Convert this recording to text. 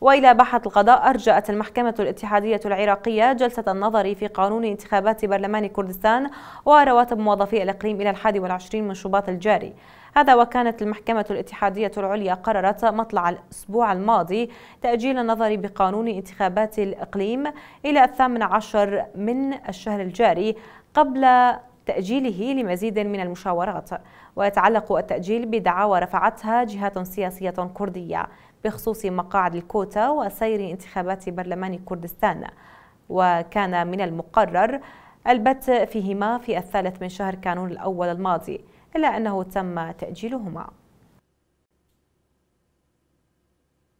وإلى باحة القضاء أرجأت المحكمة الاتحادية العراقية جلسة النظر في قانون انتخابات برلمان كردستان ورواتب موظفي الإقليم إلى الحادي والعشرين من شباط الجاري هذا وكانت المحكمة الاتحادية العليا قررت مطلع الأسبوع الماضي تأجيل النظر بقانون انتخابات الإقليم إلى الثامن عشر من الشهر الجاري قبل تأجيله لمزيد من المشاورات ويتعلق التأجيل بدعاوى رفعتها جهات سياسية كردية بخصوص مقاعد الكوتا وسير انتخابات برلمان كردستان وكان من المقرر البت فيهما في الثالث من شهر كانون الأول الماضي إلا أنه تم تأجيلهما